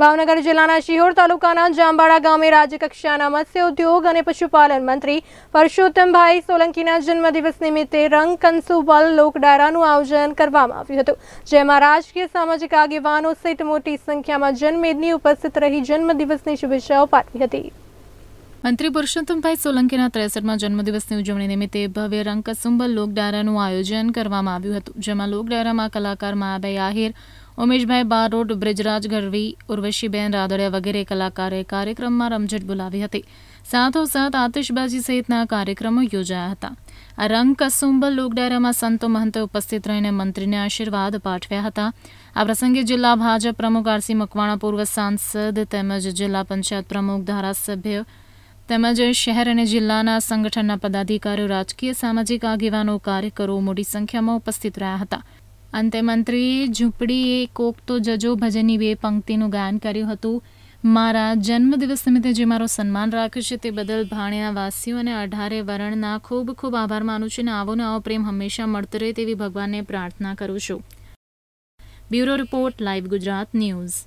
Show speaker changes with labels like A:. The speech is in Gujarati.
A: ભાવનગર જિલ્લાના શિહોર તાલુકાના જાંબાળા ગામે રાજ્યકક્ષાના મત્સ્ય ઉદ્યોગ અને પશુપાલન મંત્રી પરસોત્તમભાઈ સોલંકીના જન્મદિવસ નિમિત્તે રંગ કંસુબલ લોકડાયરાનું આયોજન કરવામાં આવ્યું હતું જેમાં રાજકીય સામાજિક આગેવાનો સહિત મોટી સંખ્યામાં જનમેદની ઉપસ્થિત રહી જન્મદિવસની શુભેચ્છાઓ પાઠવી હતી
B: મંત્રી પુરુષોત્તમભાઈ સોલંકીના ત્રેસઠમાં જન્મદિવસની ઉજવણી નિમિત્તે ભવ્ય રંગ કસુંબલ લોકડાયરાનું આયોજન કરવામાં આવ્યું હતું જેમાં લોકડાયરામાં કલાકાર માયાભાઈ આહિર ઉમેશભાઈ બારોડ બ્રિજરાજ ગઢવી ઉર્વશીબેન રાદડિયા વગેરે કલાકારે કાર્યક્રમમાં રમઝટ બોલાવી હતી સાથોસાથ આતિશબાજી સહિતના કાર્યક્રમો યોજાયા હતા આ રંગ કસુંબલ લોકડાયરામાં સંતો મહંતો ઉપસ્થિત રહીને મંત્રીને આશીર્વાદ પાઠવ્યા હતા આ પ્રસંગે જિલ્લા ભાજપ પ્રમુખ આરસી મકવાણા પૂર્વ સાંસદ તેમજ જિલ્લા પંચાયત પ્રમુખ ધારાસભ્ય તેમજ શહેર અને જિલ્લાના સંગઠનના પદાધિકારીઓ રાજકીય સામાજિક આગેવાનો કાર્યકરો મોટી સંખ્યામાં ઉપસ્થિત રહ્યા હતા અંતે મંત્રી ઝૂંપડીએ કોક તો જજો ભજનની બે પંક્તિનું ગાયન કર્યું હતું મારા જન્મદિવસ નિમિત્તે જે મારો સન્માન રાખ્યું છે તે બદલ ભાણેના વાસીઓ અને અઢારે વરણના ખૂબ ખૂબ આભાર માનું છું અને આવો ને આવો પ્રેમ હંમેશા મળતો રહે તેવી ભગવાનને પ્રાર્થના કરું છું bureau report live Gujarat news